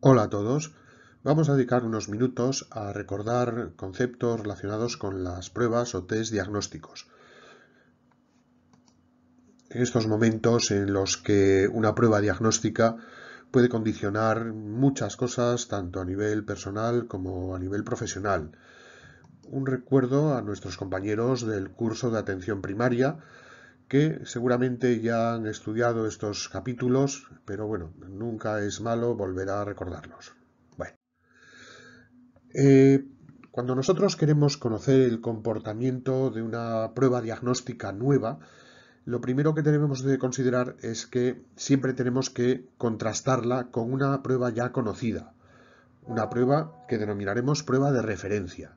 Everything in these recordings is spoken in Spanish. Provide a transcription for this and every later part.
Hola a todos. Vamos a dedicar unos minutos a recordar conceptos relacionados con las pruebas o test diagnósticos. En estos momentos en los que una prueba diagnóstica puede condicionar muchas cosas, tanto a nivel personal como a nivel profesional. Un recuerdo a nuestros compañeros del curso de atención primaria que seguramente ya han estudiado estos capítulos, pero bueno, nunca es malo volver a recordarlos. Bueno. Eh, cuando nosotros queremos conocer el comportamiento de una prueba diagnóstica nueva, lo primero que tenemos que considerar es que siempre tenemos que contrastarla con una prueba ya conocida, una prueba que denominaremos prueba de referencia.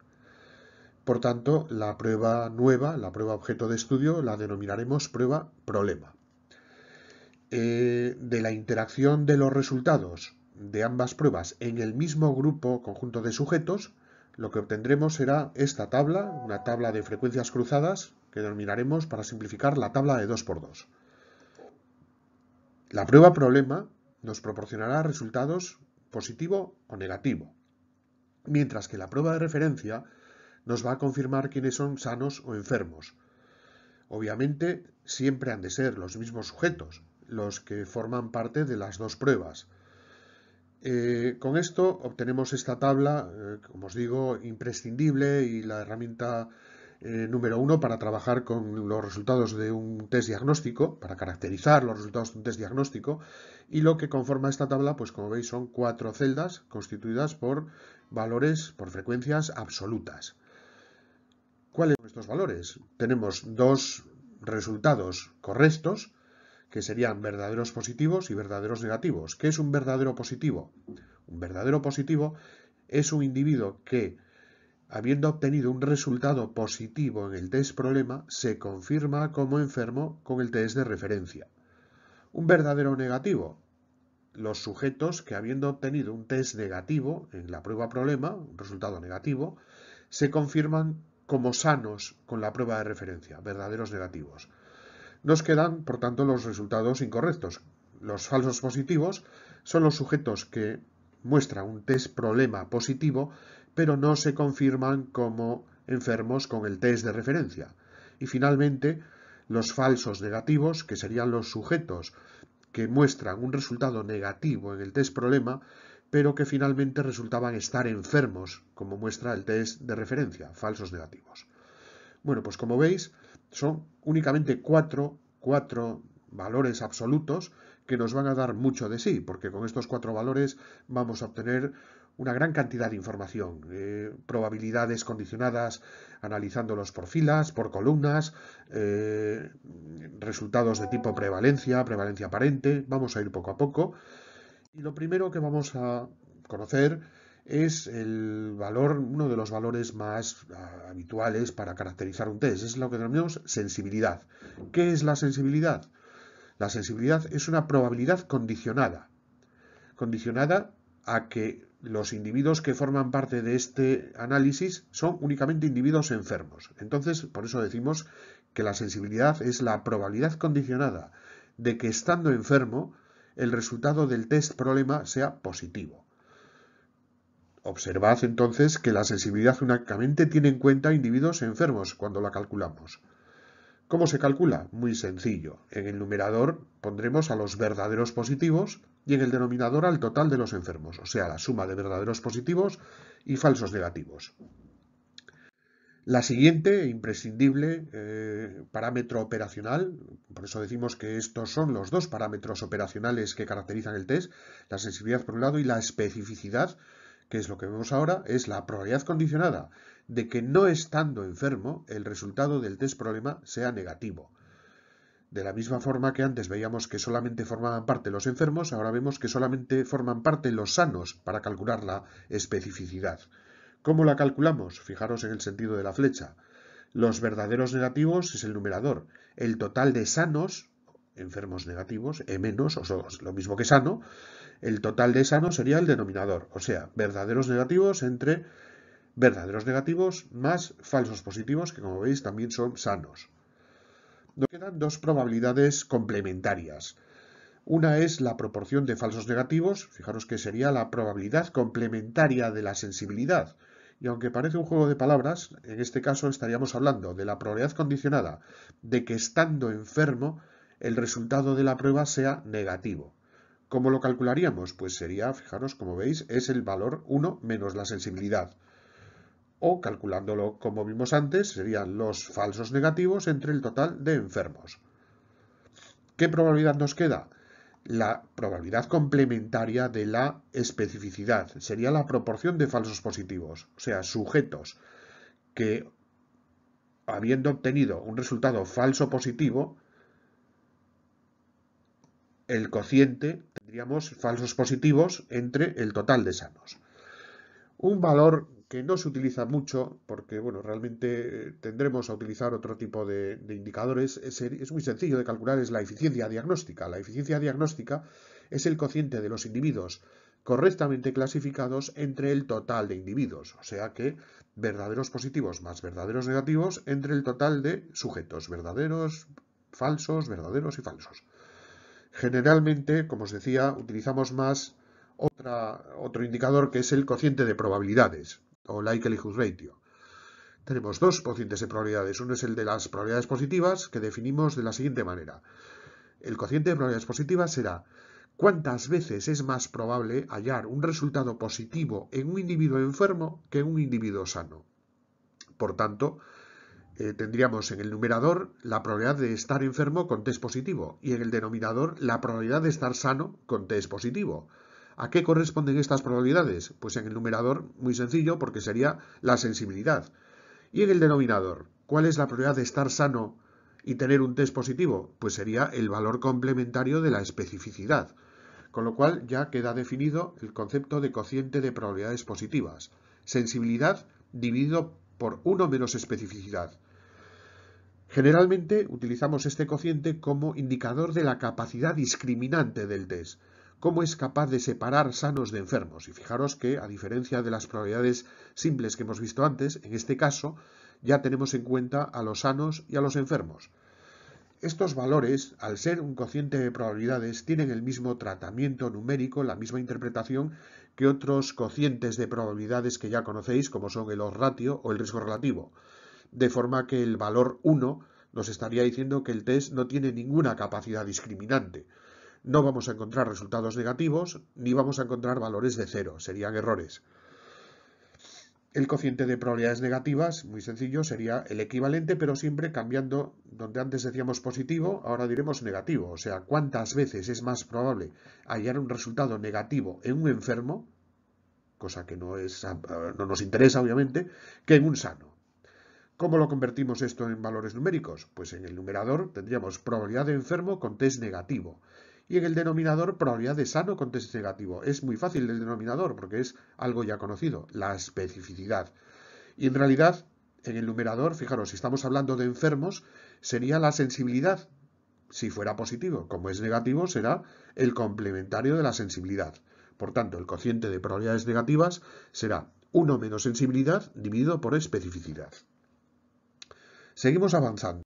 Por tanto, la prueba nueva, la prueba objeto de estudio, la denominaremos prueba problema. Eh, de la interacción de los resultados de ambas pruebas en el mismo grupo conjunto de sujetos, lo que obtendremos será esta tabla, una tabla de frecuencias cruzadas, que denominaremos, para simplificar, la tabla de 2x2. La prueba problema nos proporcionará resultados positivo o negativo, mientras que la prueba de referencia nos va a confirmar quiénes son sanos o enfermos. Obviamente, siempre han de ser los mismos sujetos, los que forman parte de las dos pruebas. Eh, con esto obtenemos esta tabla, eh, como os digo, imprescindible y la herramienta eh, número uno para trabajar con los resultados de un test diagnóstico, para caracterizar los resultados de un test diagnóstico. Y lo que conforma esta tabla, pues como veis, son cuatro celdas constituidas por valores, por frecuencias absolutas. ¿Cuáles son estos valores? Tenemos dos resultados correctos, que serían verdaderos positivos y verdaderos negativos. ¿Qué es un verdadero positivo? Un verdadero positivo es un individuo que, habiendo obtenido un resultado positivo en el test problema, se confirma como enfermo con el test de referencia. Un verdadero negativo. Los sujetos que, habiendo obtenido un test negativo en la prueba problema, un resultado negativo, se confirman como sanos con la prueba de referencia, verdaderos negativos. Nos quedan, por tanto, los resultados incorrectos. Los falsos positivos son los sujetos que muestran un test problema positivo, pero no se confirman como enfermos con el test de referencia. Y finalmente, los falsos negativos, que serían los sujetos que muestran un resultado negativo en el test problema, pero que finalmente resultaban estar enfermos, como muestra el test de referencia, falsos negativos. Bueno, pues como veis, son únicamente cuatro, valores absolutos que nos van a dar mucho de sí, porque con estos cuatro valores vamos a obtener una gran cantidad de información, eh, probabilidades condicionadas analizándolos por filas, por columnas, eh, resultados de tipo prevalencia, prevalencia aparente, vamos a ir poco a poco y lo primero que vamos a conocer es el valor, uno de los valores más ah, habituales para caracterizar un test, es lo que denominamos sensibilidad. ¿Qué es la sensibilidad? La sensibilidad es una probabilidad condicionada, condicionada a que los individuos que forman parte de este análisis son únicamente individuos enfermos. Entonces, por eso decimos que la sensibilidad es la probabilidad condicionada de que estando enfermo el resultado del test problema sea positivo. Observad entonces que la sensibilidad únicamente tiene en cuenta individuos enfermos cuando la calculamos. ¿Cómo se calcula? Muy sencillo. En el numerador pondremos a los verdaderos positivos y en el denominador al total de los enfermos, o sea, la suma de verdaderos positivos y falsos negativos. La siguiente, imprescindible, eh, parámetro operacional, por eso decimos que estos son los dos parámetros operacionales que caracterizan el test, la sensibilidad por un lado y la especificidad, que es lo que vemos ahora, es la probabilidad condicionada de que no estando enfermo el resultado del test problema sea negativo. De la misma forma que antes veíamos que solamente formaban parte los enfermos, ahora vemos que solamente forman parte los sanos para calcular la especificidad. ¿Cómo la calculamos? Fijaros en el sentido de la flecha. Los verdaderos negativos es el numerador. El total de sanos, enfermos negativos, E menos, o sea, lo mismo que sano, el total de sanos sería el denominador. O sea, verdaderos negativos entre verdaderos negativos más falsos positivos, que como veis también son sanos. Nos quedan dos probabilidades complementarias. Una es la proporción de falsos negativos, fijaros que sería la probabilidad complementaria de la sensibilidad. Y aunque parece un juego de palabras, en este caso estaríamos hablando de la probabilidad condicionada de que estando enfermo el resultado de la prueba sea negativo. ¿Cómo lo calcularíamos? Pues sería, fijaros, como veis, es el valor 1 menos la sensibilidad. O calculándolo como vimos antes, serían los falsos negativos entre el total de enfermos. ¿Qué probabilidad nos queda? la probabilidad complementaria de la especificidad. Sería la proporción de falsos positivos, o sea, sujetos que, habiendo obtenido un resultado falso positivo, el cociente tendríamos falsos positivos entre el total de sanos. Un valor que no se utiliza mucho, porque bueno, realmente eh, tendremos a utilizar otro tipo de, indicadores, es, muy sencillo de calcular, es la eficiencia diagnóstica. La eficiencia diagnóstica es el cociente de los individuos correctamente clasificados entre el total de individuos, o sea que verdaderos positivos más verdaderos negativos entre el total de sujetos, verdaderos, falsos, verdaderos y falsos. Generalmente, como os decía, utilizamos más otro indicador que es el cociente de probabilidades o likelihood ratio. Tenemos dos cocientes de probabilidades. Uno es el de las probabilidades positivas, que definimos de la siguiente manera. El cociente de probabilidades positivas será cuántas veces es más probable hallar un resultado positivo en un individuo enfermo que en un individuo sano. Por tanto, eh, tendríamos en el numerador la probabilidad de estar enfermo con test positivo y en el denominador la probabilidad de estar sano con test positivo. ¿A qué corresponden estas probabilidades? Pues en el numerador, muy sencillo, porque sería la sensibilidad. Y en el denominador, ¿cuál es la probabilidad de estar sano y tener un test positivo? Pues sería el valor complementario de la especificidad. Con lo cual ya queda definido el concepto de cociente de probabilidades positivas. Sensibilidad dividido por 1 menos especificidad. Generalmente utilizamos este cociente como indicador de la capacidad discriminante del test cómo es capaz de separar sanos de enfermos. Y fijaros que, a diferencia de las probabilidades simples que hemos visto antes, en este caso ya tenemos en cuenta a los sanos y a los enfermos. Estos valores, al ser un cociente de probabilidades, tienen el mismo tratamiento numérico, la misma interpretación que otros cocientes de probabilidades que ya conocéis, como son el odds ratio o el riesgo relativo. De forma que el valor 1 nos estaría diciendo que el test no tiene ninguna capacidad discriminante no vamos a encontrar resultados negativos ni vamos a encontrar valores de cero, serían errores. El cociente de probabilidades negativas, muy sencillo, sería el equivalente, pero siempre cambiando, donde antes decíamos positivo, ahora diremos negativo. O sea, cuántas veces es más probable hallar un resultado negativo en un enfermo, cosa que no, es, no nos interesa obviamente, que en un sano. ¿Cómo lo convertimos esto en valores numéricos? Pues en el numerador tendríamos probabilidad de enfermo con test negativo y en el denominador probabilidad de sano con test negativo. Es muy fácil el denominador porque es algo ya conocido, la especificidad. Y en realidad, en el numerador, fijaros, si estamos hablando de enfermos, sería la sensibilidad. Si fuera positivo, como es negativo, será el complementario de la sensibilidad. Por tanto, el cociente de probabilidades negativas será 1 menos sensibilidad dividido por especificidad. Seguimos avanzando.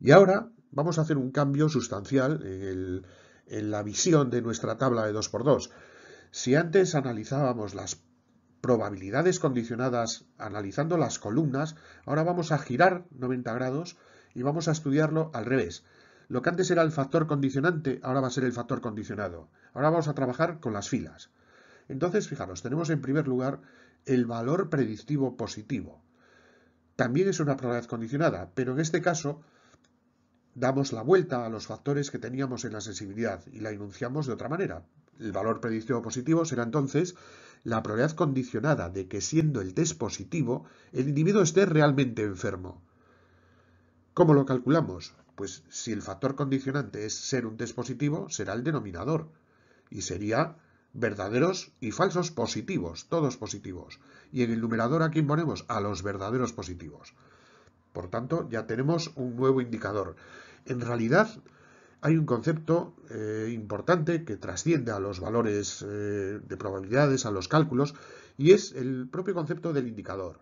Y ahora vamos a hacer un cambio sustancial en el en la visión de nuestra tabla de 2x2. Si antes analizábamos las probabilidades condicionadas analizando las columnas, ahora vamos a girar 90 grados y vamos a estudiarlo al revés. Lo que antes era el factor condicionante, ahora va a ser el factor condicionado. Ahora vamos a trabajar con las filas. Entonces, fijaros, tenemos en primer lugar el valor predictivo positivo. También es una probabilidad condicionada, pero en este caso damos la vuelta a los factores que teníamos en la sensibilidad y la enunciamos de otra manera. El valor predictivo positivo será entonces la probabilidad condicionada de que siendo el test positivo, el individuo esté realmente enfermo. ¿Cómo lo calculamos? Pues si el factor condicionante es ser un test positivo, será el denominador y sería verdaderos y falsos positivos, todos positivos. Y en el numerador a aquí ponemos a los verdaderos positivos. Por tanto, ya tenemos un nuevo indicador. En realidad hay un concepto eh, importante que trasciende a los valores eh, de probabilidades, a los cálculos, y es el propio concepto del indicador.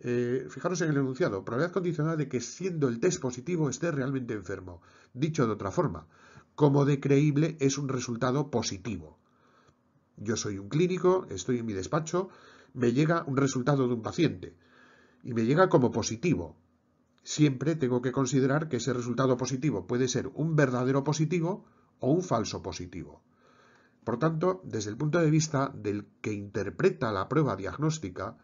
Eh, fijaros en el enunciado, probabilidad condicional de que siendo el test positivo esté realmente enfermo. Dicho de otra forma, como de creíble es un resultado positivo. Yo soy un clínico, estoy en mi despacho, me llega un resultado de un paciente y me llega como positivo siempre tengo que considerar que ese resultado positivo puede ser un verdadero positivo o un falso positivo. Por tanto, desde el punto de vista del que interpreta la prueba diagnóstica,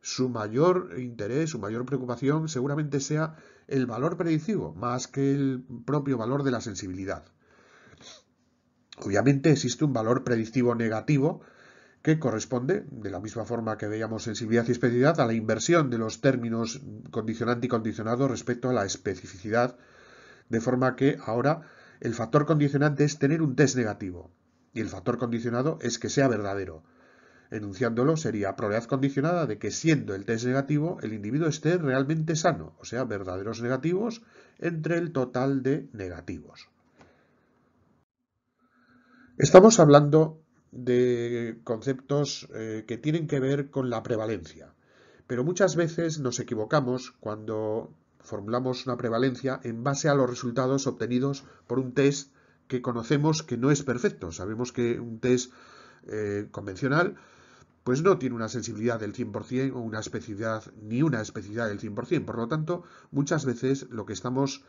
su mayor interés, su mayor preocupación seguramente sea el valor predictivo, más que el propio valor de la sensibilidad. Obviamente existe un valor predictivo negativo que corresponde, de la misma forma que veíamos sensibilidad y especificidad, a la inversión de los términos condicionante y condicionado respecto a la especificidad, de forma que ahora el factor condicionante es tener un test negativo y el factor condicionado es que sea verdadero. Enunciándolo sería probabilidad condicionada de que siendo el test negativo el individuo esté realmente sano, o sea, verdaderos negativos entre el total de negativos. Estamos hablando de conceptos eh, que tienen que ver con la prevalencia. Pero muchas veces nos equivocamos cuando formulamos una prevalencia en base a los resultados obtenidos por un test que conocemos que no es perfecto. Sabemos que un test eh, convencional pues no tiene una sensibilidad del 100% o una especificidad ni una especificidad del 100%. Por lo tanto, muchas veces lo que estamos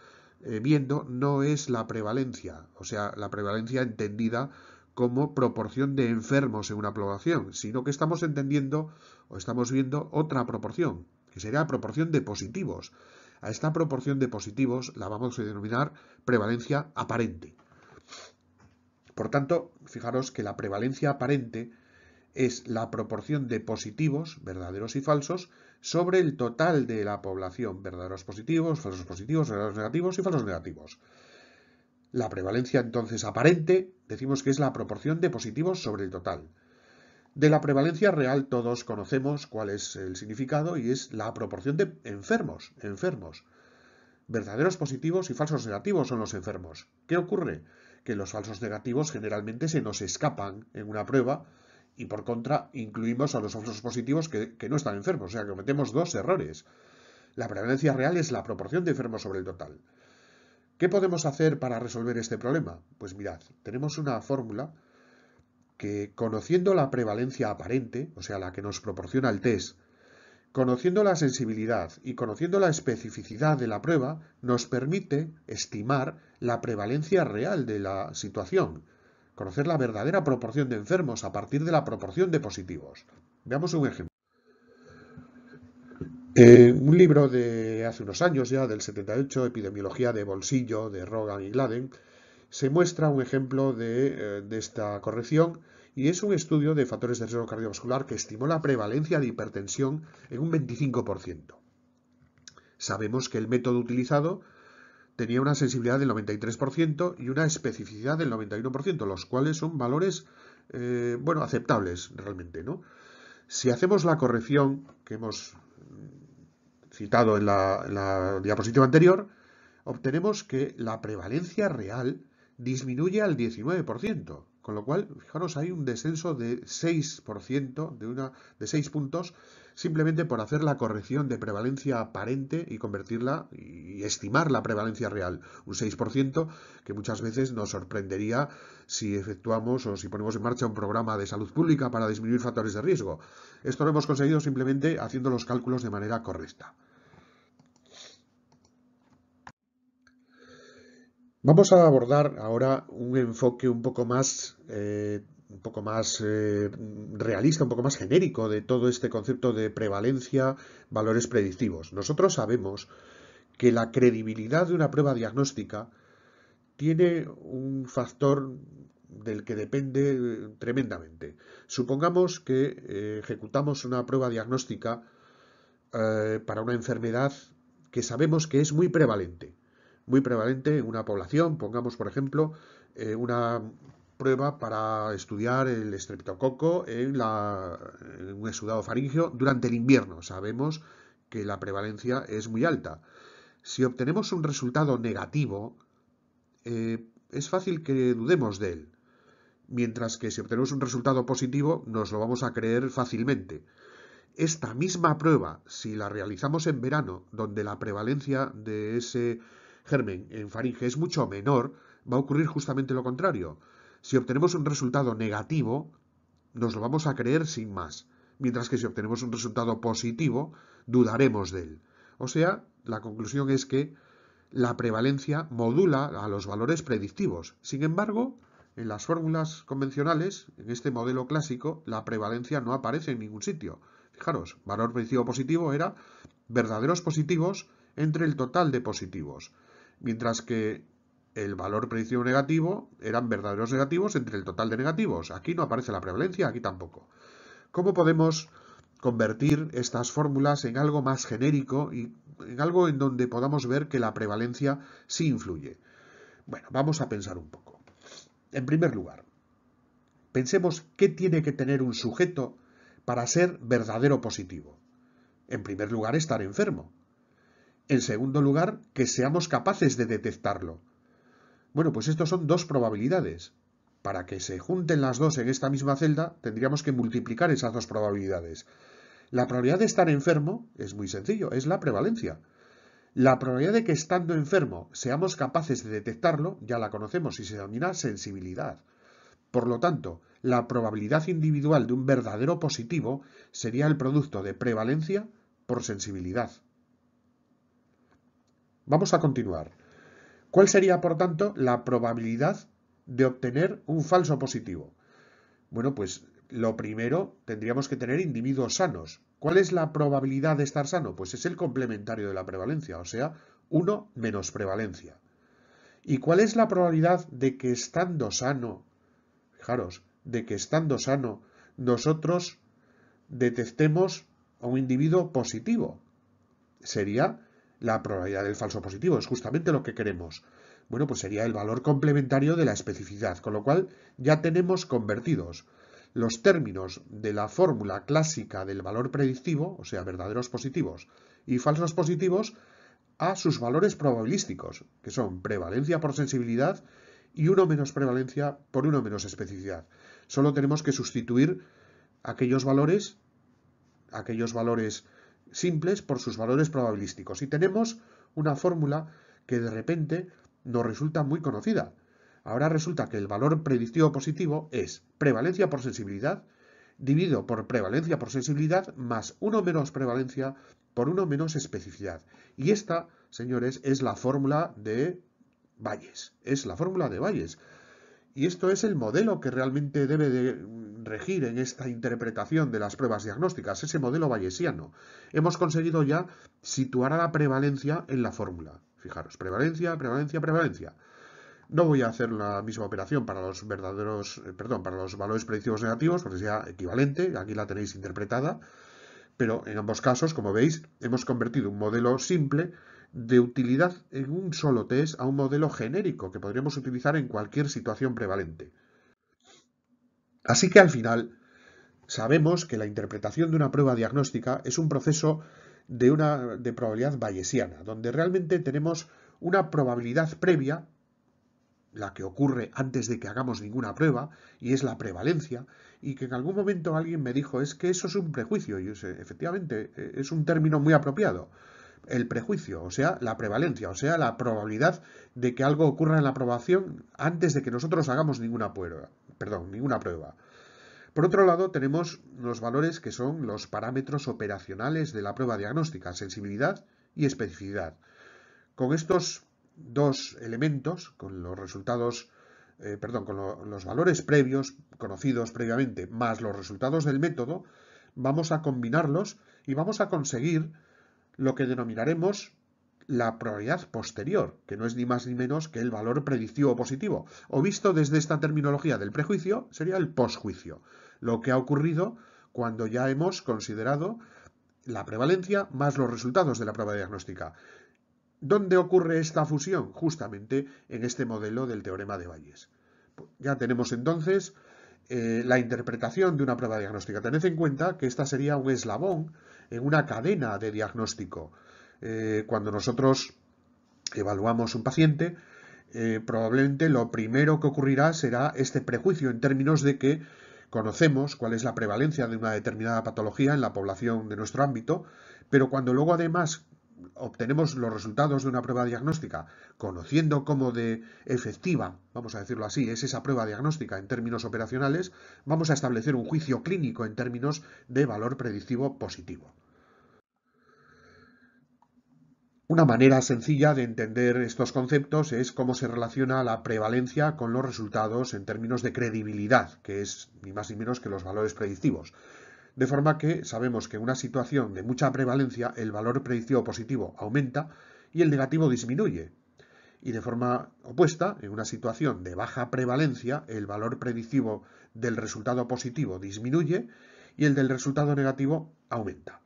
eh, viendo no es la prevalencia, o sea, la prevalencia entendida como proporción de enfermos en una población, sino que estamos entendiendo o estamos viendo otra proporción, que sería la proporción de positivos. A esta proporción de positivos la vamos a denominar prevalencia aparente. Por tanto, fijaros que la prevalencia aparente es la proporción de positivos, verdaderos y falsos, sobre el total de la población, verdaderos positivos, falsos positivos, verdaderos negativos y falsos negativos. La prevalencia entonces aparente Decimos que es la proporción de positivos sobre el total. De la prevalencia real todos conocemos cuál es el significado y es la proporción de enfermos, enfermos. Verdaderos positivos y falsos negativos son los enfermos. ¿Qué ocurre? Que los falsos negativos generalmente se nos escapan en una prueba y por contra incluimos a los falsos positivos que, que no están enfermos, o sea, cometemos dos errores. La prevalencia real es la proporción de enfermos sobre el total. ¿Qué podemos hacer para resolver este problema? Pues mirad, tenemos una fórmula que conociendo la prevalencia aparente, o sea, la que nos proporciona el test, conociendo la sensibilidad y conociendo la especificidad de la prueba, nos permite estimar la prevalencia real de la situación, conocer la verdadera proporción de enfermos a partir de la proporción de positivos. Veamos un ejemplo. Eh, un libro de hace unos años ya, del 78, Epidemiología de Bolsillo, de Rogan y Gladen, se muestra un ejemplo eh, de, esta corrección y es un estudio de factores de riesgo cardiovascular que estimó la prevalencia de hipertensión en un 25%. Sabemos que el método utilizado tenía una sensibilidad del 93% y una especificidad del 91%, los cuales son valores eh, bueno, aceptables realmente. ¿no? Si hacemos la corrección que hemos citado en la, diapositiva anterior, obtenemos que la prevalencia real disminuye al 19%, con lo cual, fijaros, hay un descenso de 6%, de, una, de 6 puntos, simplemente por hacer la corrección de prevalencia aparente y convertirla y estimar la prevalencia real, un 6% que muchas veces nos sorprendería si efectuamos o si ponemos en marcha un programa de salud pública para disminuir factores de riesgo. Esto lo hemos conseguido simplemente haciendo los cálculos de manera correcta. Vamos a abordar ahora un enfoque un poco más, eh, un poco más eh, realista, un poco más genérico de todo este concepto de prevalencia, valores predictivos. Nosotros sabemos que la credibilidad de una prueba diagnóstica tiene un factor del que depende eh, tremendamente. Supongamos que ejecutamos una prueba diagnóstica para una enfermedad que sabemos que es muy prevalente muy prevalente en una población. Pongamos, por ejemplo, eh, una prueba para estudiar el estreptococo en, la, un exudado faríngeo durante el invierno. Sabemos que la prevalencia es muy alta. Si obtenemos un resultado negativo, eh, es fácil que dudemos de él, mientras que si obtenemos un resultado positivo, nos lo vamos a creer fácilmente. Esta misma prueba, si la realizamos en verano, donde la prevalencia de ese germen en faringe es mucho menor, va a ocurrir justamente lo contrario. Si obtenemos un resultado negativo, nos lo vamos a creer sin más, mientras que si obtenemos un resultado positivo, dudaremos de él. O sea, la conclusión es que la prevalencia modula a los valores predictivos. Sin embargo, en las fórmulas convencionales, en este modelo clásico, la prevalencia no aparece en ningún sitio. Fijaros, valor predictivo positivo era verdaderos positivos entre el total de positivos mientras que el valor predictivo negativo eran verdaderos negativos entre el total de negativos. Aquí no aparece la prevalencia, aquí tampoco. ¿Cómo podemos convertir estas fórmulas en algo más genérico y en algo en donde podamos ver que la prevalencia sí influye? Bueno, vamos a pensar un poco. En primer lugar, pensemos qué tiene que tener un sujeto para ser verdadero positivo. En primer lugar, estar enfermo. En segundo lugar, que seamos capaces de detectarlo. Bueno, pues estos son dos probabilidades. Para que se junten las dos en esta misma celda, tendríamos que multiplicar esas dos probabilidades. La probabilidad de estar enfermo es muy sencillo, es la prevalencia. La probabilidad de que estando enfermo seamos capaces de detectarlo, ya la conocemos y se denomina sensibilidad. Por lo tanto, la probabilidad individual de un verdadero positivo sería el producto de prevalencia por sensibilidad. Vamos a continuar. ¿Cuál sería, por tanto, la probabilidad de obtener un falso positivo? Bueno, pues lo primero tendríamos que tener individuos sanos. ¿Cuál es la probabilidad de estar sano? Pues es el complementario de la prevalencia, o sea, 1 menos prevalencia. ¿Y cuál es la probabilidad de que estando sano, fijaros, de que estando sano, nosotros detectemos a un individuo positivo? Sería la probabilidad del falso positivo, es justamente lo que queremos. Bueno, pues sería el valor complementario de la especificidad, con lo cual ya tenemos convertidos los términos de la fórmula clásica del valor predictivo, o sea, verdaderos positivos y falsos positivos, a sus valores probabilísticos, que son prevalencia por sensibilidad y uno menos prevalencia por uno menos especificidad. Solo tenemos que sustituir aquellos valores, aquellos valores simples por sus valores probabilísticos. Y tenemos una fórmula que de repente nos resulta muy conocida. Ahora resulta que el valor predictivo positivo es prevalencia por sensibilidad dividido por prevalencia por sensibilidad más 1 menos prevalencia por 1 menos especificidad. Y esta, señores, es la fórmula de Valles. Es la fórmula de Valles. Y esto es el modelo que realmente debe regir en esta interpretación de las pruebas diagnósticas, ese modelo bayesiano. Hemos conseguido ya situar a la prevalencia en la fórmula. Fijaros, prevalencia, prevalencia, prevalencia. No voy a hacer la misma operación para los verdaderos, eh, perdón, para los valores predictivos negativos, porque sea equivalente, aquí la tenéis interpretada, pero en ambos casos, como veis, hemos convertido un modelo simple de utilidad en un solo test a un modelo genérico que podríamos utilizar en cualquier situación prevalente. Así que al final sabemos que la interpretación de una prueba diagnóstica es un proceso de, una, de probabilidad bayesiana, donde realmente tenemos una probabilidad previa, la que ocurre antes de que hagamos ninguna prueba, y es la prevalencia, y que en algún momento alguien me dijo es que eso es un prejuicio, y efectivamente eh, es un término muy apropiado el prejuicio, o sea, la prevalencia, o sea, la probabilidad de que algo ocurra en la aprobación antes de que nosotros hagamos ninguna prueba. Perdón, ninguna prueba. Por otro lado, tenemos los valores que son los parámetros operacionales de la prueba diagnóstica, sensibilidad y especificidad. Con estos dos elementos, con los resultados, eh, perdón, con los valores previos, conocidos previamente, más los resultados del método, vamos a combinarlos y vamos a conseguir lo que denominaremos la probabilidad posterior, que no es ni más ni menos que el valor predictivo positivo, o visto desde esta terminología del prejuicio, sería el posjuicio, lo que ha ocurrido cuando ya hemos considerado la prevalencia más los resultados de la prueba diagnóstica. ¿Dónde ocurre esta fusión? Justamente en este modelo del teorema de Bayes. Ya tenemos entonces eh, la interpretación de una prueba diagnóstica. Tened en cuenta que esta sería un eslabón en una cadena de diagnóstico. Eh, cuando nosotros evaluamos un paciente, eh, probablemente lo primero que ocurrirá será este prejuicio en términos de que conocemos cuál es la prevalencia de una determinada patología en la población de nuestro ámbito, pero cuando luego además obtenemos los resultados de una prueba diagnóstica, conociendo cómo de efectiva, vamos a decirlo así, es esa prueba diagnóstica en términos operacionales, vamos a establecer un juicio clínico en términos de valor predictivo positivo. Una manera sencilla de entender estos conceptos es cómo se relaciona la prevalencia con los resultados en términos de credibilidad, que es ni más ni menos que los valores predictivos. De forma que sabemos que en una situación de mucha prevalencia el valor predictivo positivo aumenta y el negativo disminuye. Y de forma opuesta, en una situación de baja prevalencia, el valor predictivo del resultado positivo disminuye y el del resultado negativo aumenta.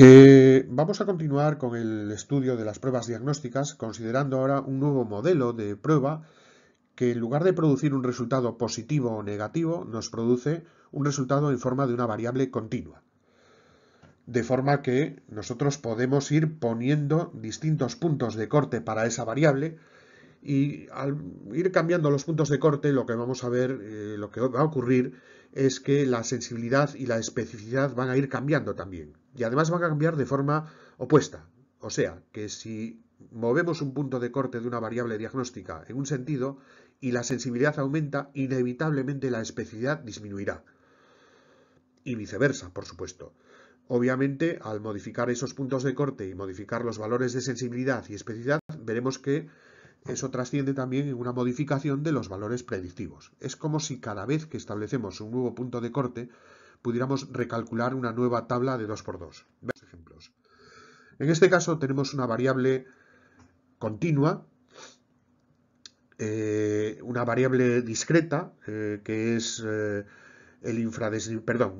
Eh, vamos a continuar con el estudio de las pruebas diagnósticas, considerando ahora un nuevo modelo de prueba que en lugar de producir un resultado positivo o negativo, nos produce un resultado en forma de una variable continua. De forma que nosotros podemos ir poniendo distintos puntos de corte para esa variable y al ir cambiando los puntos de corte lo que vamos a ver, eh, lo que va a ocurrir es que la sensibilidad y la especificidad van a ir cambiando también. Y además van a cambiar de forma opuesta. O sea, que si movemos un punto de corte de una variable diagnóstica en un sentido, y la sensibilidad aumenta, inevitablemente la especificidad disminuirá. Y viceversa, por supuesto. Obviamente, al modificar esos puntos de corte y modificar los valores de sensibilidad y especificidad, veremos que eso trasciende también en una modificación de los valores predictivos. Es como si cada vez que establecemos un nuevo punto de corte, pudiéramos recalcular una nueva tabla de 2x2. ejemplos. En este caso tenemos una variable continua eh, una variable discreta, eh, que es eh, el infradesnivel, perdón,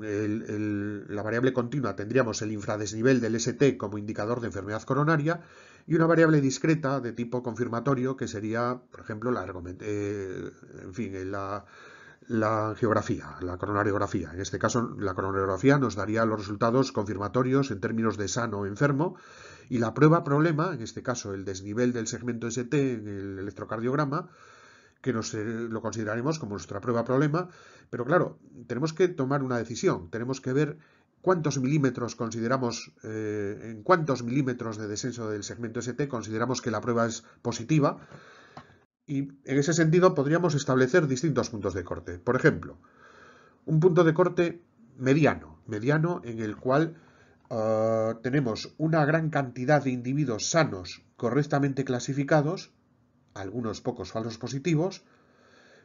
la variable continua, tendríamos el infradesnivel del ST como indicador de enfermedad coronaria, y una variable discreta de tipo confirmatorio, que sería, por ejemplo, la, en fin, la, la angiografía, la coronariografía. En este caso, la coronariografía nos daría los resultados confirmatorios en términos de sano o enfermo, y la prueba problema, en este caso el desnivel del segmento ST en el electrocardiograma, que nos, eh, lo consideraremos como nuestra prueba problema, pero claro, tenemos que tomar una decisión, tenemos que ver cuántos milímetros consideramos, eh, en cuántos milímetros de descenso del segmento ST consideramos que la prueba es positiva, y en ese sentido podríamos establecer distintos puntos de corte. Por ejemplo, un punto de corte mediano, mediano en el cual Ah, tenemos una gran cantidad de individuos sanos correctamente clasificados, algunos pocos falsos positivos,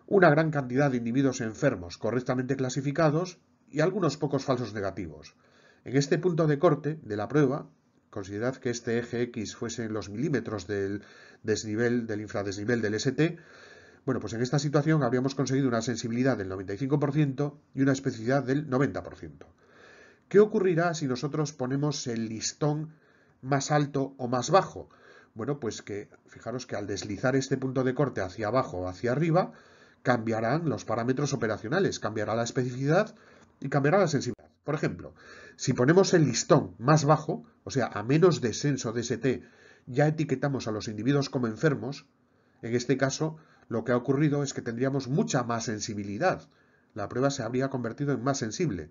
una gran cantidad de individuos enfermos correctamente clasificados y algunos pocos falsos negativos. En este punto de corte de la prueba, considerad que este eje X fuese los milímetros del desnivel, del infradesnivel del ST, bueno, pues en esta situación habríamos conseguido una sensibilidad del 95% y una especificidad del 90%. ¿Qué ocurrirá si nosotros ponemos el listón más alto o más bajo? Bueno, pues que fijaros que al deslizar este punto de corte hacia abajo o hacia arriba, cambiarán los parámetros operacionales, cambiará la especificidad y cambiará la sensibilidad. Por ejemplo, si ponemos el listón más bajo, o sea, a menos descenso de ST, ya etiquetamos a los individuos como enfermos, en este caso lo que ha ocurrido es que tendríamos mucha más sensibilidad. La prueba se habría convertido en más sensible,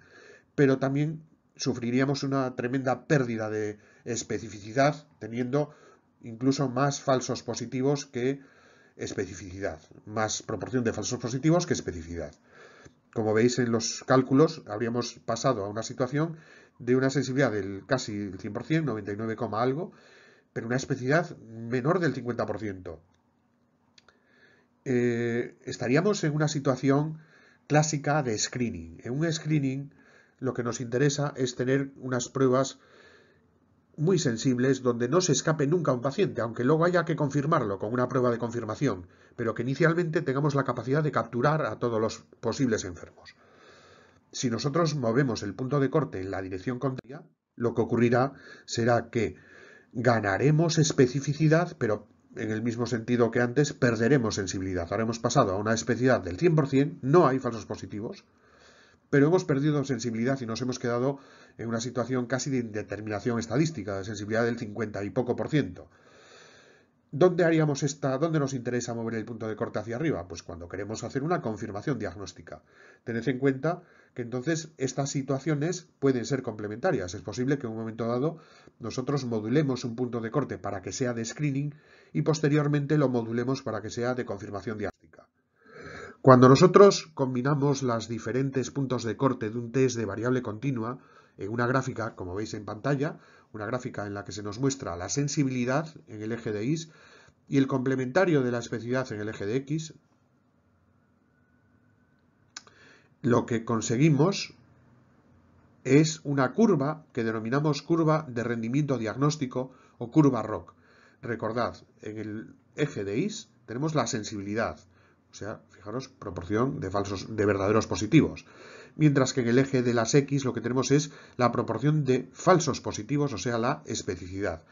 pero también sufriríamos una tremenda pérdida de especificidad, teniendo incluso más falsos positivos que especificidad, más proporción de falsos positivos que especificidad. Como veis en los cálculos, habríamos pasado a una situación de una sensibilidad del casi el 100%, 99, algo, pero una especificidad menor del 50%. Eh, estaríamos en una situación clásica de screening. En un screening lo que nos interesa es tener unas pruebas muy sensibles donde no se escape nunca un paciente, aunque luego haya que confirmarlo con una prueba de confirmación, pero que inicialmente tengamos la capacidad de capturar a todos los posibles enfermos. Si nosotros movemos el punto de corte en la dirección contraria, lo que ocurrirá será que ganaremos especificidad, pero en el mismo sentido que antes perderemos sensibilidad. Ahora hemos pasado a una especificidad del 100%, no hay falsos positivos, pero hemos perdido sensibilidad y nos hemos quedado en una situación casi de indeterminación estadística, de sensibilidad del 50 y poco por ciento. ¿Dónde haríamos ¿Dónde nos interesa mover el punto de corte hacia arriba? Pues cuando queremos hacer una confirmación diagnóstica. Tened en cuenta que entonces estas situaciones pueden ser complementarias. Es posible que en un momento dado nosotros modulemos un punto de corte para que sea de screening y posteriormente lo modulemos para que sea de confirmación diagnóstica. Cuando nosotros combinamos los diferentes puntos de corte de un test de variable continua en una gráfica, como veis en pantalla, una gráfica en la que se nos muestra la sensibilidad en el eje de Y y el complementario de la especificidad en el eje de X, lo que conseguimos es una curva que denominamos curva de rendimiento diagnóstico o curva ROC. Recordad, en el eje de Y tenemos la sensibilidad, o sea, fijaros, proporción de falsos, de verdaderos positivos. Mientras que en el eje de las X lo que tenemos es la proporción de falsos positivos, o sea, la especificidad.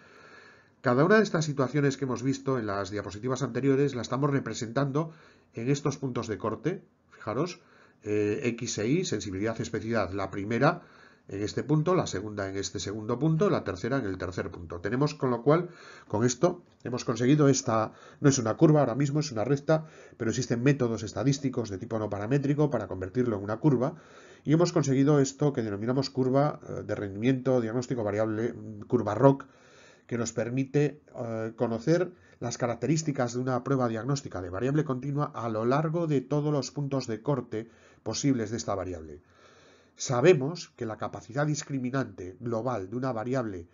Cada una de estas situaciones que hemos visto en las diapositivas anteriores la estamos representando en estos puntos de corte. Fijaros, eh, X e Y, sensibilidad y especificidad. La primera, en este punto, la segunda en este segundo punto, la tercera en el tercer punto. Tenemos con lo cual, con esto, hemos conseguido esta, no es una curva ahora mismo, es una recta, pero existen métodos estadísticos de tipo no paramétrico para convertirlo en una curva y hemos conseguido esto que denominamos curva eh, de rendimiento diagnóstico variable, mm, curva ROC, que nos permite eh, conocer las características de una prueba diagnóstica de variable continua a lo largo de todos los puntos de corte posibles de esta variable. Sabemos que la capacidad discriminante global de una variable,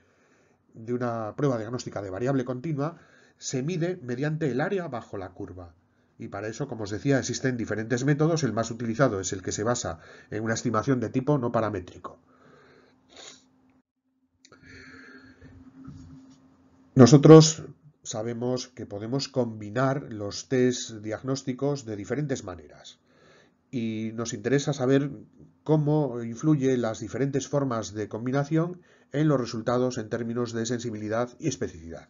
de una prueba diagnóstica de variable continua, se mide mediante el área bajo la curva. Y para eso, como os decía, existen diferentes métodos. El más utilizado es el que se basa en una estimación de tipo no paramétrico. Nosotros sabemos que podemos combinar los test diagnósticos de diferentes maneras y nos interesa saber cómo influyen las diferentes formas de combinación en los resultados en términos de sensibilidad y especificidad.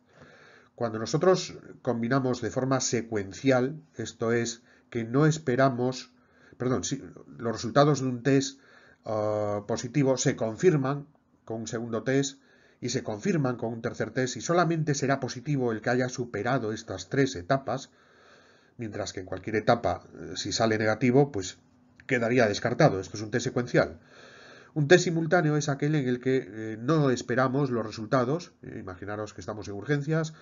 Cuando nosotros combinamos de forma secuencial, esto es, que no esperamos, perdón, si los resultados de un test ah, positivo se confirman con un segundo test y se confirman con un tercer test y solamente será positivo el que haya superado estas tres etapas, mientras que en cualquier etapa, eh, si sale negativo, pues quedaría descartado. Esto es un test secuencial. Un test simultáneo es aquel en el que eh, no esperamos los resultados. Eh, imaginaros que estamos en urgencias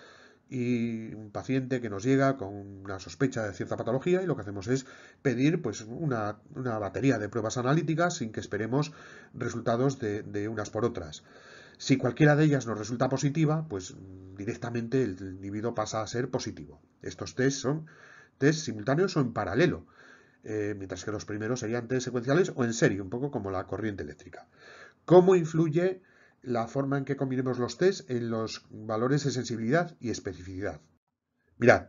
y un paciente que nos llega con una sospecha de cierta patología y lo que hacemos es pedir pues, una, batería de pruebas analíticas sin que esperemos resultados de, de unas por otras. Si cualquiera de ellas nos resulta positiva, pues directamente el individuo pasa a ser positivo. Estos test son test simultáneos o en paralelo, eh, mientras que los primeros serían test secuenciales o en serie, un poco como la corriente eléctrica. ¿Cómo influye la forma en que combinemos los test en los valores de sensibilidad y especificidad? Mirad,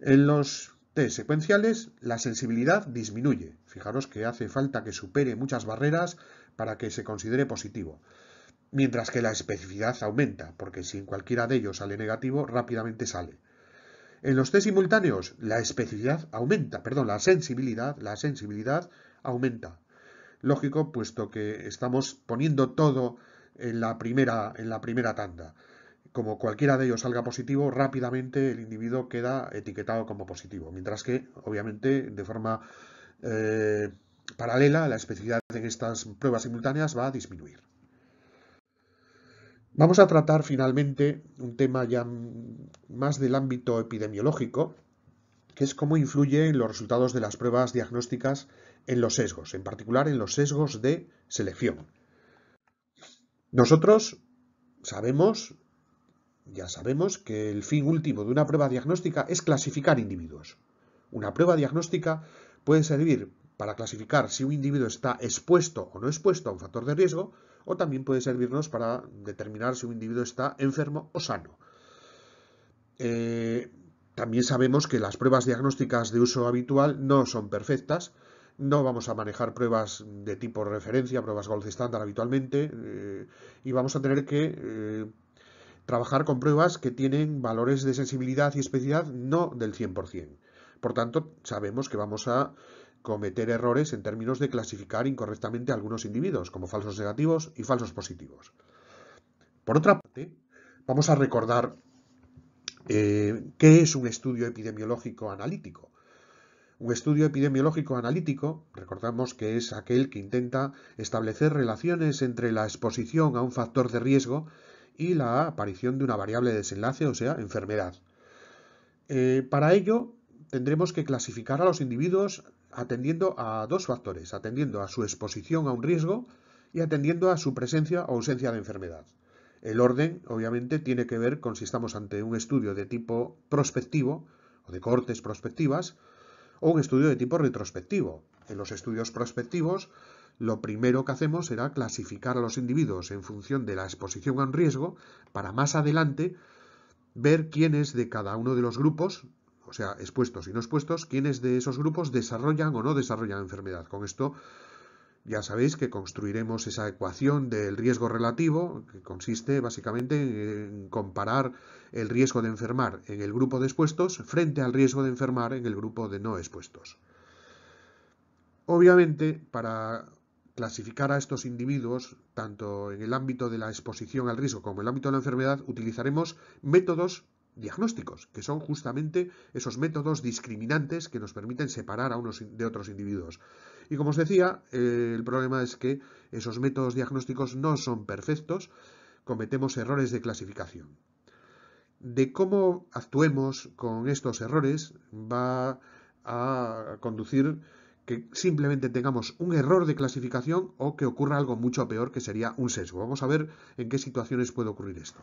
en los test secuenciales la sensibilidad disminuye. Fijaros que hace falta que supere muchas barreras para que se considere positivo mientras que la especificidad aumenta, porque si en cualquiera de ellos sale negativo, rápidamente sale. En los test simultáneos, la especificidad aumenta, perdón, la sensibilidad, la sensibilidad aumenta. Lógico, puesto que estamos poniendo todo en la primera, en la primera tanda. Como cualquiera de ellos salga positivo, rápidamente el individuo queda etiquetado como positivo. Mientras que, obviamente, de forma eh, paralela, la especificidad en estas pruebas simultáneas va a disminuir. Vamos a tratar finalmente un tema ya más del ámbito epidemiológico, que es cómo influyen los resultados de las pruebas diagnósticas en los sesgos, en particular en los sesgos de selección. Nosotros sabemos, ya sabemos, que el fin último de una prueba diagnóstica es clasificar individuos. Una prueba diagnóstica puede servir para clasificar si un individuo está expuesto o no expuesto a un factor de riesgo, o también puede servirnos para determinar si un individuo está enfermo o sano. Eh, también sabemos que las pruebas diagnósticas de uso habitual no son perfectas, no vamos a manejar pruebas de tipo referencia, pruebas gold estándar habitualmente, eh, y vamos a tener que eh, trabajar con pruebas que tienen valores de sensibilidad y especificidad no del 100%. Por tanto, sabemos que vamos a cometer errores en términos de clasificar incorrectamente a algunos individuos como falsos negativos y falsos positivos. Por otra parte, vamos a recordar eh, qué es un estudio epidemiológico analítico. Un estudio epidemiológico analítico, recordamos que es aquel que intenta establecer relaciones entre la exposición a un factor de riesgo y la aparición de una variable de desenlace, o sea, enfermedad. Eh, para ello, tendremos que clasificar a los individuos atendiendo a dos factores, atendiendo a su exposición a un riesgo y atendiendo a su presencia o ausencia de enfermedad. El orden, obviamente, tiene que ver con si estamos ante un estudio de tipo prospectivo o de cortes prospectivas o un estudio de tipo retrospectivo. En los estudios prospectivos, lo primero que hacemos será clasificar a los individuos en función de la exposición a un riesgo para más adelante ver quiénes de cada uno de los grupos o sea, expuestos y no expuestos, quiénes de esos grupos desarrollan o no desarrollan enfermedad. Con esto ya sabéis que construiremos esa ecuación del riesgo relativo, que consiste básicamente en comparar el riesgo de enfermar en el grupo de expuestos frente al riesgo de enfermar en el grupo de no expuestos. Obviamente, para clasificar a estos individuos, tanto en el ámbito de la exposición al riesgo como en el ámbito de la enfermedad, utilizaremos métodos diagnósticos, que son justamente esos métodos discriminantes que nos permiten separar a unos de otros individuos. Y como os decía, eh, el problema es que esos métodos diagnósticos no son perfectos, cometemos errores de clasificación. De cómo actuemos con estos errores va a conducir que simplemente tengamos un error de clasificación o que ocurra algo mucho peor que sería un sesgo. Vamos a ver en qué situaciones puede ocurrir esto.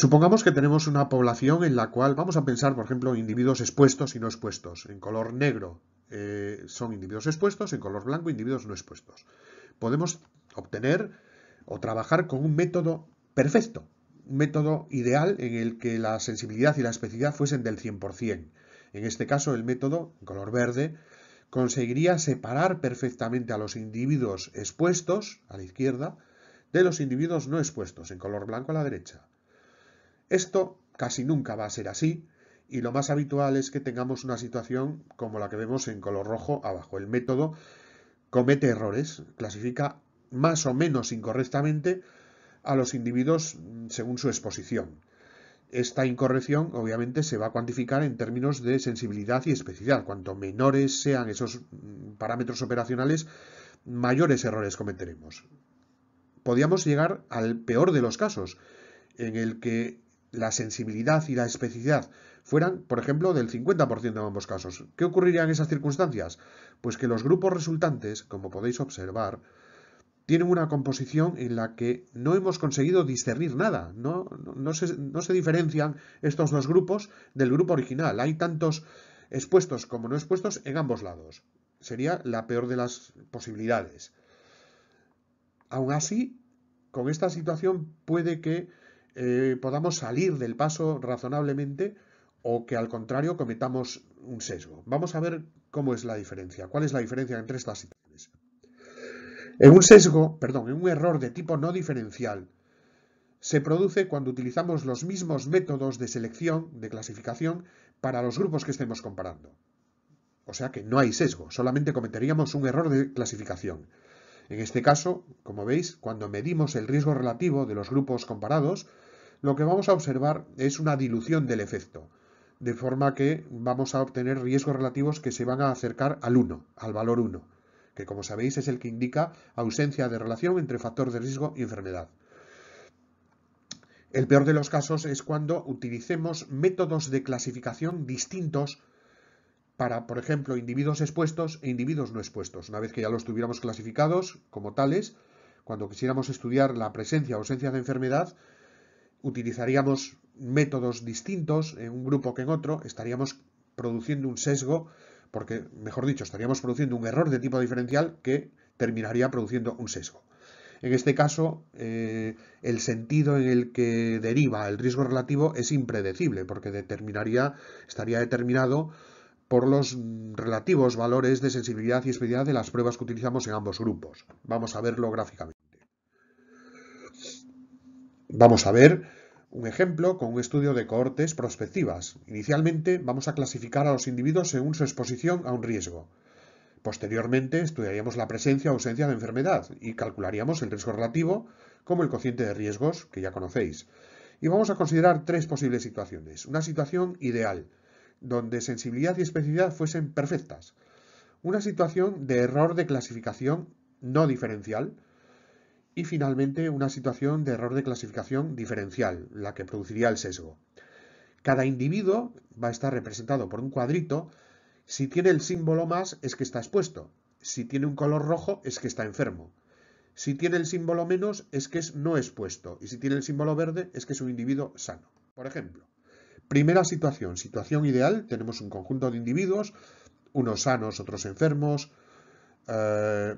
Supongamos que tenemos una población en la cual vamos a pensar, por ejemplo, individuos expuestos y no expuestos. En color negro eh, son individuos expuestos, en color blanco individuos no expuestos. Podemos obtener o trabajar con un método perfecto, un método ideal en el que la sensibilidad y la especificidad fuesen del 100%. En este caso, el método, en color verde, conseguiría separar perfectamente a los individuos expuestos, a la izquierda, de los individuos no expuestos, en color blanco a la derecha. Esto casi nunca va a ser así y lo más habitual es que tengamos una situación como la que vemos en color rojo abajo. El método comete errores, clasifica más o menos incorrectamente a los individuos según su exposición. Esta incorrección obviamente se va a cuantificar en términos de sensibilidad y especificidad. Cuanto menores sean esos parámetros operacionales, mayores errores cometeremos. Podríamos llegar al peor de los casos, en el que la sensibilidad y la especificidad fueran, por ejemplo, del 50% en ambos casos. ¿Qué ocurriría en esas circunstancias? Pues que los grupos resultantes, como podéis observar, tienen una composición en la que no hemos conseguido discernir nada. No, se, se diferencian estos dos grupos del grupo original. Hay tantos expuestos como no expuestos en ambos lados. Sería la peor de las posibilidades. Aún así, con esta situación puede que eh, podamos salir del paso razonablemente o que al contrario cometamos un sesgo. Vamos a ver cómo es la diferencia, cuál es la diferencia entre estas situaciones. En un sesgo, perdón, en un error de tipo no diferencial, se produce cuando utilizamos los mismos métodos de selección, de clasificación, para los grupos que estemos comparando. O sea que no hay sesgo, solamente cometeríamos un error de clasificación. En este caso, como veis, cuando medimos el riesgo relativo de los grupos comparados, lo que vamos a observar es una dilución del efecto, de forma que vamos a obtener riesgos relativos que se van a acercar al 1, al valor 1, que como sabéis es el que indica ausencia de relación entre factor de riesgo y enfermedad. El peor de los casos es cuando utilicemos métodos de clasificación distintos para, por ejemplo, individuos expuestos e individuos no expuestos. Una vez que ya los tuviéramos clasificados como tales, cuando quisiéramos estudiar la presencia o ausencia de enfermedad, utilizaríamos métodos distintos en un grupo que en otro, estaríamos produciendo un sesgo, porque, mejor dicho, estaríamos produciendo un error de tipo diferencial que terminaría produciendo un sesgo. En este caso, eh, el sentido en el que deriva el riesgo relativo es impredecible, porque determinaría, estaría determinado por los relativos valores de sensibilidad y especificidad de las pruebas que utilizamos en ambos grupos. Vamos a verlo gráficamente. Vamos a ver un ejemplo con un estudio de cohortes prospectivas. Inicialmente vamos a clasificar a los individuos según su exposición a un riesgo. Posteriormente estudiaríamos la presencia o ausencia de enfermedad y calcularíamos el riesgo relativo como el cociente de riesgos que ya conocéis. Y vamos a considerar tres posibles situaciones. Una situación ideal, donde sensibilidad y especificidad fuesen perfectas. Una situación de error de clasificación no diferencial, y finalmente una situación de error de clasificación diferencial, la que produciría el sesgo. Cada individuo va a estar representado por un cuadrito. Si tiene el símbolo más es que está expuesto. Si tiene un color rojo es que está enfermo. Si tiene el símbolo menos es que es no expuesto. Y si tiene el símbolo verde es que es un individuo sano. Por ejemplo, primera situación, situación ideal, tenemos un conjunto de individuos, unos sanos, otros enfermos, eh,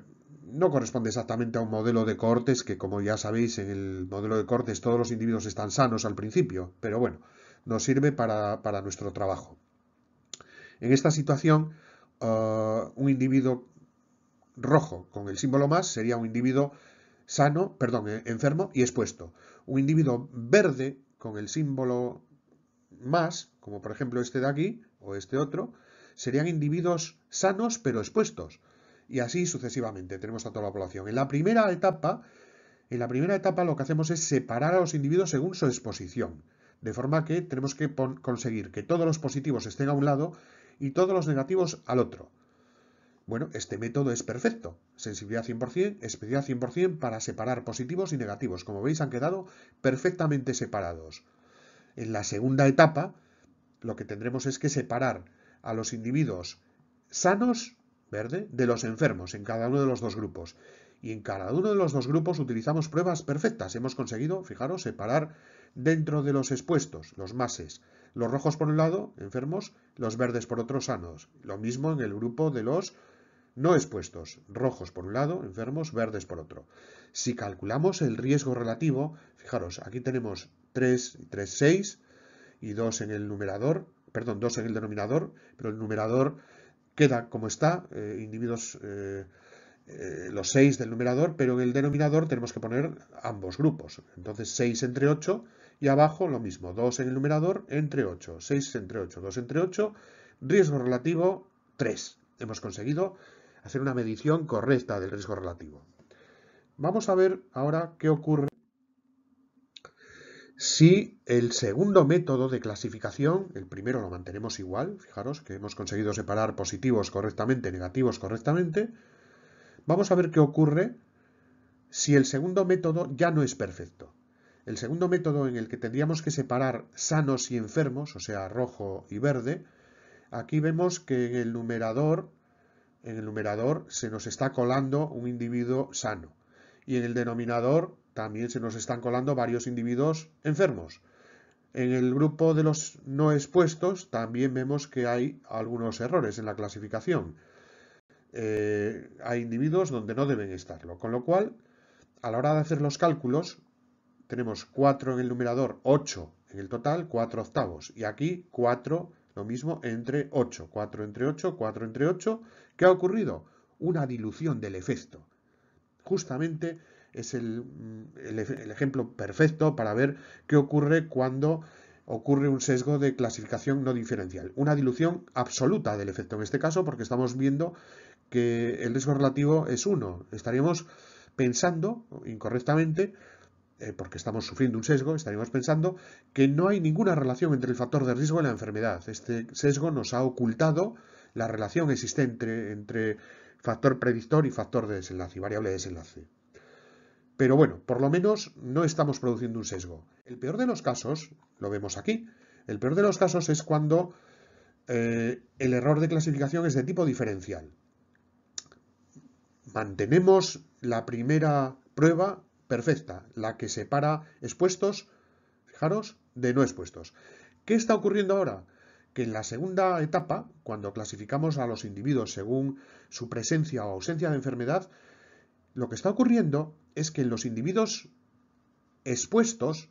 no corresponde exactamente a un modelo de cortes que, como ya sabéis, en el modelo de cortes todos los individuos están sanos al principio, pero bueno, nos sirve para, para nuestro trabajo. En esta situación, eh, un individuo rojo con el símbolo más sería un individuo sano, perdón, eh, enfermo y expuesto. Un individuo verde con el símbolo más, como por ejemplo este de aquí o este otro, serían individuos sanos pero expuestos y así sucesivamente tenemos a toda la población. En la primera etapa, en la primera etapa lo que hacemos es separar a los individuos según su exposición, de forma que tenemos que conseguir que todos los positivos estén a un lado y todos los negativos al otro. Bueno, este método es perfecto. Sensibilidad 100%, especificidad 100% para separar positivos y negativos. Como veis, han quedado perfectamente separados. En la segunda etapa, lo que tendremos es que separar a los individuos sanos verde de los enfermos en cada uno de los dos grupos. Y en cada uno de los dos grupos utilizamos pruebas perfectas. Hemos conseguido, fijaros, separar dentro de los expuestos, los mases. Los rojos por un lado, enfermos, los verdes por otro, sanos. Lo mismo en el grupo de los no expuestos, rojos por un lado, enfermos, verdes por otro. Si calculamos el riesgo relativo, fijaros, aquí tenemos 3, 3, 6 y 2 en el numerador, perdón, 2 en el denominador, pero el numerador queda como está, eh, individuos eh, eh, los 6 del numerador, pero en el denominador tenemos que poner ambos grupos. Entonces 6 entre 8 y abajo lo mismo, 2 en el numerador entre 8, 6 entre 8, 2 entre 8, riesgo relativo 3. Hemos conseguido hacer una medición correcta del riesgo relativo. Vamos a ver ahora qué ocurre si el segundo método de clasificación, el primero lo mantenemos igual, fijaros que hemos conseguido separar positivos correctamente, negativos correctamente, vamos a ver qué ocurre si el segundo método ya no es perfecto. El segundo método en el que tendríamos que separar sanos y enfermos, o sea, rojo y verde, aquí vemos que en el numerador, en el numerador se nos está colando un individuo sano y en el denominador también se nos están colando varios individuos enfermos. En el grupo de los no expuestos también vemos que hay algunos errores en la clasificación. Eh, hay individuos donde no deben estarlo, con lo cual, a la hora de hacer los cálculos, tenemos 4 en el numerador, 8 en el total, 4 octavos. Y aquí 4, lo mismo, entre 8. 4 entre 8, 4 entre 8. ¿Qué ha ocurrido? Una dilución del efecto. Justamente es mm, el, ejemplo perfecto para ver qué ocurre cuando ocurre un sesgo de clasificación no diferencial. Una dilución absoluta del efecto en este caso, porque estamos viendo que el riesgo relativo es 1. Estaríamos pensando incorrectamente, eh, porque estamos sufriendo un sesgo, estaríamos pensando que no hay ninguna relación entre el factor de riesgo y la enfermedad. Este sesgo nos ha ocultado la relación existente entre, entre factor predictor y factor de desenlace, variable de desenlace. Pero bueno, por lo menos no estamos produciendo un sesgo. El peor de los casos, lo vemos aquí, el peor de los casos es cuando eh, el error de clasificación es de tipo diferencial. Mantenemos la primera prueba perfecta, la que separa expuestos, fijaros, de no expuestos. ¿Qué está ocurriendo ahora? Que en la segunda etapa, cuando clasificamos a los individuos según su presencia o ausencia de enfermedad, lo que está ocurriendo es que en los individuos expuestos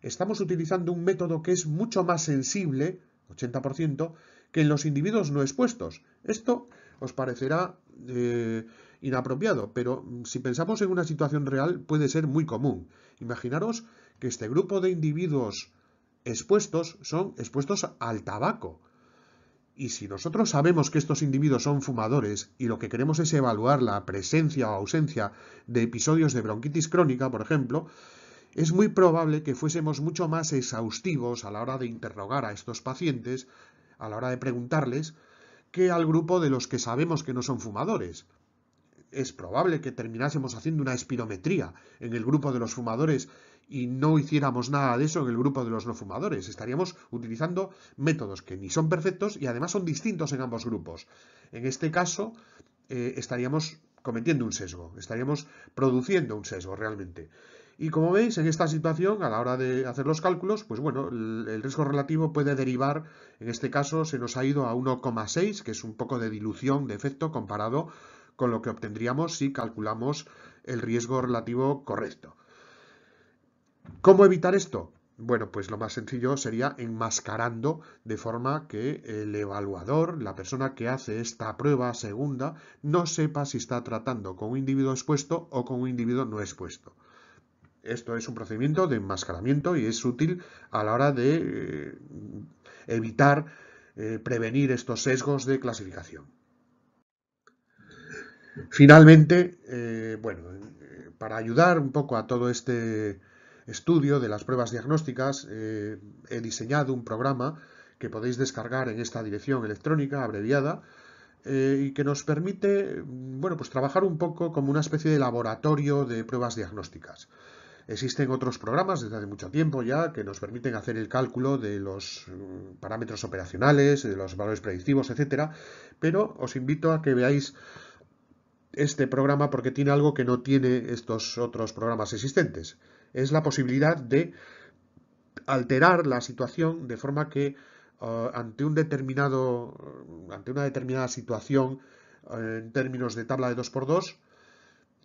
estamos utilizando un método que es mucho más sensible, 80%, que en los individuos no expuestos. Esto os parecerá eh, inapropiado, pero si pensamos en una situación real puede ser muy común. Imaginaros que este grupo de individuos expuestos son expuestos al tabaco. Y si nosotros sabemos que estos individuos son fumadores y lo que queremos es evaluar la presencia o ausencia de episodios de bronquitis crónica, por ejemplo, es muy probable que fuésemos mucho más exhaustivos a la hora de interrogar a estos pacientes, a la hora de preguntarles, que al grupo de los que sabemos que no son fumadores. Es probable que terminásemos haciendo una espirometría en el grupo de los fumadores y no hiciéramos nada de eso en el grupo de los no fumadores. Estaríamos utilizando métodos que ni son perfectos y además son distintos en ambos grupos. En este caso, eh, estaríamos cometiendo un sesgo, estaríamos produciendo un sesgo realmente. Y como veis, en esta situación, a la hora de hacer los cálculos, pues bueno, el, el riesgo relativo puede derivar, en este caso se nos ha ido a 1,6, que es un poco de dilución de efecto comparado con lo que obtendríamos si calculamos el riesgo relativo correcto. ¿Cómo evitar esto? Bueno, pues lo más sencillo sería enmascarando de forma que el evaluador, la persona que hace esta prueba segunda, no sepa si está tratando con un individuo expuesto o con un individuo no expuesto. Esto es un procedimiento de enmascaramiento y es útil a la hora de eh, evitar, eh, prevenir estos sesgos de clasificación. Finalmente, eh, bueno, para ayudar un poco a todo este estudio de las pruebas diagnósticas, eh, he diseñado un programa que podéis descargar en esta dirección electrónica abreviada eh, y que nos permite bueno, pues trabajar un poco como una especie de laboratorio de pruebas diagnósticas. Existen otros programas desde hace mucho tiempo ya que nos permiten hacer el cálculo de los mm, parámetros operacionales, de los valores predictivos, etcétera, pero os invito a que veáis este programa porque tiene algo que no tiene estos otros programas existentes es la posibilidad de alterar la situación de forma que eh, ante un determinado ante una determinada situación eh, en términos de tabla de 2x2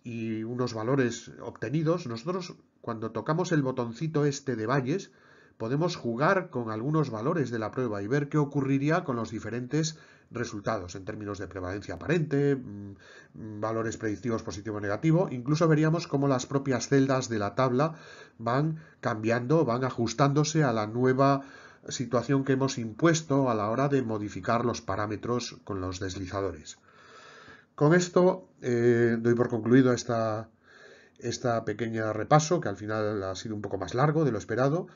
y unos valores obtenidos, nosotros cuando tocamos el botoncito este de valles podemos jugar con algunos valores de la prueba y ver qué ocurriría con los diferentes resultados en términos de prevalencia aparente, mm, valores predictivos positivo o negativo. Incluso veríamos cómo las propias celdas de la tabla van cambiando, van ajustándose a la nueva situación que hemos impuesto a la hora de modificar los parámetros con los deslizadores. Con esto eh, doy por concluido esta, esta pequeña repaso, que al final ha sido un poco más largo de lo esperado.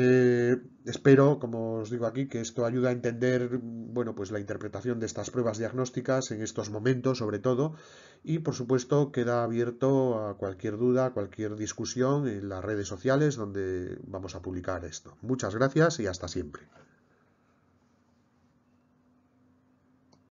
Eh, espero, como os digo aquí, que esto ayude a entender bueno, pues la interpretación de estas pruebas diagnósticas en estos momentos, sobre todo, y por supuesto queda abierto a cualquier duda, a cualquier discusión en las redes sociales donde vamos a publicar esto. Muchas gracias y hasta siempre.